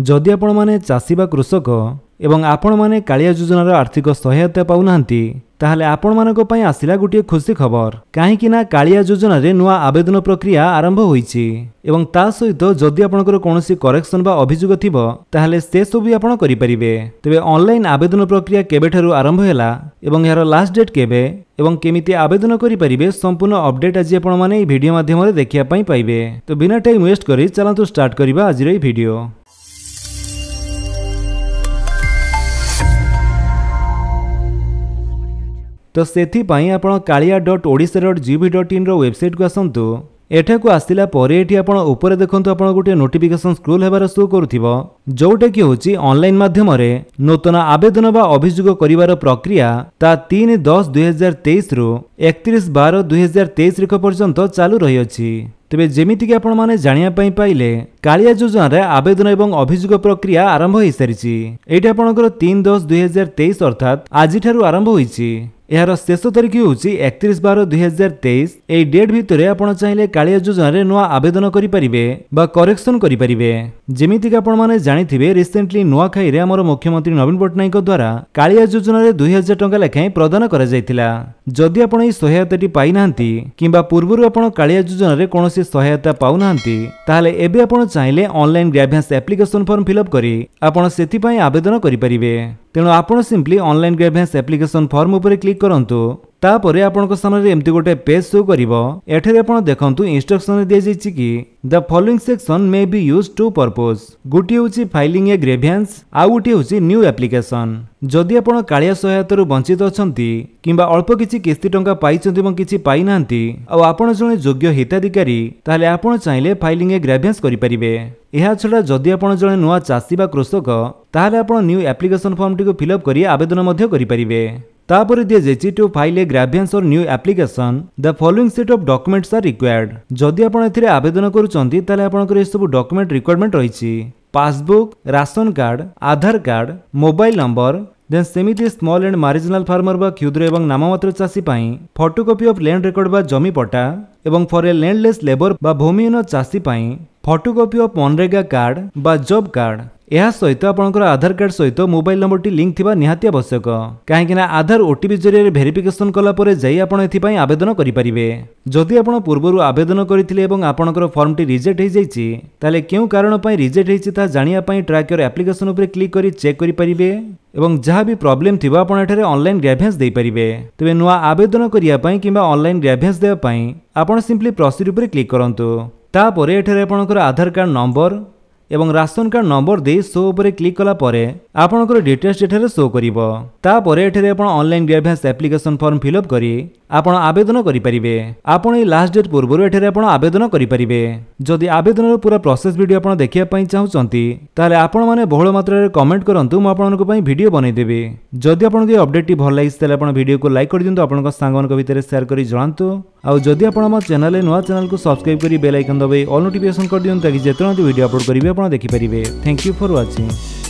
ଯଦି ଆପଣମାନେ ଚାଷୀ ବା କୃଷକ ଏବଂ ଆପଣମାନେ କାଳିଆ ଯୋଜନାର ଆର୍ଥିକ ସହାୟତା ପାଉନାହାନ୍ତି ତାହେଲେ ଆପଣମାନଙ୍କ ପାଇଁ ଆସିଲା ଗୋଟିଏ ଖୁସି ଖବର କାହିଁକିନା କାଳିଆ ଯୋଜନାରେ ନୂଆ ଆବେଦନ ପ୍ରକ୍ରିୟା ଆରମ୍ଭ ହୋଇଛି ଏବଂ ତା ସହିତ ଯଦି ଆପଣଙ୍କର କୌଣସି କରେକ୍ସନ୍ ବା ଅଭିଯୋଗ ଥିବ ତାହେଲେ ସେସବୁ ବି ଆପଣ କରିପାରିବେ ତେବେ ଅନଲାଇନ୍ ଆବେଦନ ପ୍ରକ୍ରିୟା କେବେଠାରୁ ଆରମ୍ଭ ହେଲା ଏବଂ ଏହାର ଲାଷ୍ଟ ଡେଟ୍ କେବେ ଏବଂ କେମିତି ଆବେଦନ କରିପାରିବେ ସମ୍ପୂର୍ଣ୍ଣ ଅପଡେଟ୍ ଆଜି ଆପଣମାନେ ଏହି ଭିଡ଼ିଓ ମାଧ୍ୟମରେ ଦେଖିବା ପାଇଁ ପାଇବେ ତ ବିନା ଟାଇମ୍ ୱେଷ୍ଟ କରି ଚାଲନ୍ତୁ ଷ୍ଟାର୍ଟ କରିବା ଆଜିର ଏହି ଭିଡ଼ିଓ ତ ସେଥିପାଇଁ ଆପଣ Kalia dot Odisha dot GV dot ଇନ୍ର ୱେବସାଇଟ୍କୁ ଆସନ୍ତୁ ଏଠାକୁ ଆସିଲା ପରେ ଏଠି ଆପଣ ଉପରେ ଦେଖନ୍ତୁ ଆପଣ ଗୋଟିଏ ନୋଟିଫିକେସନ୍ ସ୍କ୍ରୋଲ୍ ହେବାର ଶୋ କରୁଥିବ ଯେଉଁଟାକି ହେଉଛି ଅନଲାଇନ୍ ମାଧ୍ୟମରେ ନୂତନ ଆବେଦନ ବା ଅଭିଯୋଗ କରିବାର ପ୍ରକ୍ରିୟା ତା ତିନି ଦଶ ଦୁଇହଜାର ତେଇଶରୁ ଏକତିରିଶ ବାର ଦୁଇହଜାର ତେଇଶ ତାରିଖ ପର୍ଯ୍ୟନ୍ତ ଚାଲୁ ରହିଅଛି ତେବେ ଯେମିତିକି ଆପଣମାନେ ଜାଣିବା ପାଇଁ ପାଇଲେ କାଳିଆ ଯୋଜନାରେ ଆବେଦନ ଏବଂ ଅଭିଯୋଗ ପ୍ରକ୍ରିୟା ଆରମ୍ଭ ହୋଇସାରିଛି ଏଇଠି ଆପଣଙ୍କର ତିନି ଦଶ ଦୁଇହଜାର ତେଇଶ ଅର୍ଥାତ୍ ଆଜିଠାରୁ ଆରମ୍ଭ ହୋଇଛି ଏହାର ଶେଷ ତାରିଖ ହେଉଛି ଏକତିରିଶ ବାର ଦୁଇହଜାର ତେଇଶ ଏହି ଡେଟ୍ ଭିତରେ ଆପଣ ଚାହିଁଲେ କାଳିଆ ଯୋଜନାରେ ନୂଆ ଆବେଦନ କରିପାରିବେ ବା କରେକ୍ସନ୍ କରିପାରିବେ ଯେମିତିକି ଆପଣମାନେ ଜାଣିଥିବେ ରିସେଣ୍ଟଲି ନୂଆଖାଇରେ ଆମର ମୁଖ୍ୟମନ୍ତ୍ରୀ ନବୀନ ପଟ୍ଟନାୟକଙ୍କ ଦ୍ୱାରା କାଳିଆ ଯୋଜନାରେ ଦୁଇ ହଜାର ଟଙ୍କା ଲେଖାଏଁ ପ୍ରଦାନ କରାଯାଇଥିଲା ଯଦି ଆପଣ ଏହି ସହାୟତାଟି ପାଇନାହାନ୍ତି କିମ୍ବା ପୂର୍ବରୁ ଆପଣ କାଳିଆ ଯୋଜନାରେ କୌଣସି ସହାୟତା ପାଉନାହାନ୍ତି ତାହେଲେ ଏବେ ଆପଣ ଚାହିଁଲେ online grievance application form fill up କରି ଆପଣ ସେଥିପାଇଁ ଆବେଦନ କରିପାରିବେ ତେଣୁ ଆପଣ simply online grievance application form ଉପରେ କ୍ଲିକ୍ କରନ୍ତୁ ତାପରେ ଆପଣଙ୍କ ସାମ୍ନାରେ ଏମିତି ଗୋଟେ ପେଜ୍ ସୋ କରିବ ଏଠାରେ ଆପଣ ଦେଖନ୍ତୁ ଇନଷ୍ଟ୍ରକ୍ସନରେ ଦିଆଯାଇଛି କି the following section may be use to purpose ଗୋଟିଏ ହେଉଛି ଫାଇଲିଂ ଏ ଗ୍ରେଭିଆନ୍ସ ଆଉ ଗୋଟିଏ ହେଉଛି ନ୍ୟୁ ଆପ୍ଲିକେସନ୍ ଯଦି ଆପଣ କାଳିଆ ସହାୟତାରୁ ବଞ୍ଚିତ ଅଛନ୍ତି କିମ୍ବା ଅଳ୍ପ କିଛି କିସ୍ତି ଟଙ୍କା ପାଇଛନ୍ତି ଏବଂ କିଛି ପାଇନାହାନ୍ତି ଆଉ ଆପଣ ଜଣେ ଯୋଗ୍ୟ ହିତାଧିକାରୀ ତାହେଲେ ଆପଣ ଚାହିଁଲେ ଫାଇଲିଂ ଏ ଗ୍ରାଭିଆନ୍ସ କରିପାରିବେ ଏହାଛଡ଼ା ଯଦି ଆପଣ ଜଣେ ନୂଆ ଚାଷୀ ବା କୃଷକ ତାହେଲେ ଆପଣ ନ୍ୟୁ ଆପ୍ଲିକେସନ୍ ଫର୍ମଟିକୁ ଫିଲ୍ଅପ୍ କରି ଆବେଦନ ମଧ୍ୟ କରିପାରିବେ ତାପରେ ଦିଆଯାଇଛି to file a a grievance or application the the following of of are required ଯଦି ଆପଣ ଏଥିରେ ଆବେଦନ କରୁଛନ୍ତି ତାହେଲେ ଆପଣଙ୍କର ଏସବୁ এসব ডকুমেন্ট ରହିଛି passbook ration card Aadhaar card mobile number then ସେମିତି ସ୍ମଲ୍ ଆଣ୍ଡ ମାରିଜିନାଲ୍ ଫାର୍ମର ବା କ୍ଷୁଦ୍ର ଏବଂ ନାମମାତ୍ର ଚାଷୀ ପାଇଁ ଫଟୋକପି ଅଫ୍ ଲ୍ୟାଣ୍ଡ ରେକର୍ଡ ବା ଜମି ପଟ୍ଟା ଏବଂ ଫର୍ ଏ ଲ୍ୟାଣ୍ଡଲେସ୍ ଲେବର ବା ଭୂମିହୀନ ଚାଷୀ ପାଇଁ ଫଟୋକପି ଅଫ୍ ମନରେଗା କାର୍ଡ ବା ଜବ୍ କାର୍ଡ ଏହା ସହିତ ଆପଣଙ୍କର ଆଧାର କାର୍ଡ଼ ସହିତ ମୋବାଇଲ ନମ୍ବରଟି ଲିଙ୍କ୍ ଥିବା ନିହାତି ଆବଶ୍ୟକ କାହିଁକିନା ଆଧାର ଓଟିପି ଜରିଆରେ ଭେରିଫିକେସନ୍ କଲା ପରେ ଯାଇ ଆପଣ ଏଥିପାଇଁ ଆବେଦନ କରିପାରିବେ ଯଦି ଆପଣ ପୂର୍ବରୁ ଆବେଦନ କରିଥିଲେ ଏବଂ ଆପଣଙ୍କର ଫର୍ମଟି ରିଜେକ୍ଟ ହୋଇଯାଇଛି ତାହେଲେ କେଉଁ କାରଣ ପାଇଁ ରିଜେକ୍ଟ ହୋଇଛି ତାହା ଜାଣିବା ପାଇଁ ଟ୍ରାକ୍ୟର ଆପ୍ଲିକେସନ୍ ଉପରେ କ୍ଲିକ୍ କରି ଚେକ୍ କରିପାରିବେ ଏବଂ ଯାହା ବି ପ୍ରୋବ୍ଲେମ୍ ଥିବ ଆପଣ ଏଠାରେ ଅନଲାଇନ୍ ଗ୍ରାଭେନ୍ସ ଦେଇପାରିବେ ତେବେ ନୂଆ ଆବେଦନ କରିବା ପାଇଁ କିମ୍ବା ଅନଲାଇନ୍ ଗ୍ରାଭେନ୍ସ ଦେବା ପାଇଁ ଆପଣ ସିମ୍ପଲି ପ୍ରସିଡ୍ ଉପରେ କ୍ଲିକ୍ କରନ୍ତୁ ତାପରେ ଏଠାରେ ଆପଣଙ୍କର ଆଧାର କାର୍ଡ଼ ନମ୍ବର ଏବଂ ରାସନ କାର୍ଡ ନମ୍ବର ଦେଇ ସୋ ଉପରେ କ୍ଲିକ୍ କଲା ପରେ ଆପଣଙ୍କର ଡିଟେଲ୍ସ ଏଠାରେ ସୋ କରିବ ତାପରେ ଏଠାରେ ଆପଣ online grievance application form fill up କରି ଆପଣ ଆବେଦନ କରିପାରିବେ ଆପଣ ଏହି ଲାଷ୍ଟ ଡେଟ୍ ପୂର୍ବରୁ ଏଠାରେ ଆପଣ ଆବେଦନ କରିପାରିବେ ଯଦି ଆବେଦନର ପୁରା ପ୍ରୋସେସ୍ ଭିଡ଼ିଓ ଆପଣ ଦେଖିବା ପାଇଁ ଚାହୁଁଛନ୍ତି ତାହେଲେ ଆପଣମାନେ ବହୁଳ ମାତ୍ରାରେ କମେଣ୍ଟ କରନ୍ତୁ ମୁଁ ଆପଣଙ୍କ ପାଇଁ ଭିଡ଼ିଓ ବନେଇଦେବି ଯଦି ଆପଣଙ୍କୁ ଏହି ଅପଡେଟ୍ଟି ଭଲ ଲାଗିଛି ତାହେଲେ ଆପଣ ଭିଡ଼ିଓକୁ ଲାଇକ୍ କରିଦିଅନ୍ତୁ ଆପଣଙ୍କ ସାଙ୍ଗମାନଙ୍କ ଭିତରେ ସେୟାର କରି ଜଣାନ୍ତୁ ଆଉ ଯଦି ଆପଣ ଆମ ଚ୍ୟାନେଲରେ ନୂଆ ଚ୍ୟାନେଲକୁ ସବସ୍କ୍ରାଇବ୍ କରି ବେଲ୍ ଆଇକନ୍ ଦବାଇ ଅଲ୍ ନୋଟିଫିକେସନ୍ କରିଦିଅନ୍ତୁ ତାକି ଯେତେବେଳେ ଭିଡ଼ିଓ ଅପଲୋଡ଼ କରିବେ ଆପଣ ଆପଣ ଦେଖିପାରିବେ ଥ୍ୟାଙ୍କ ୟୁ ଫର୍ ୱାଚିଂ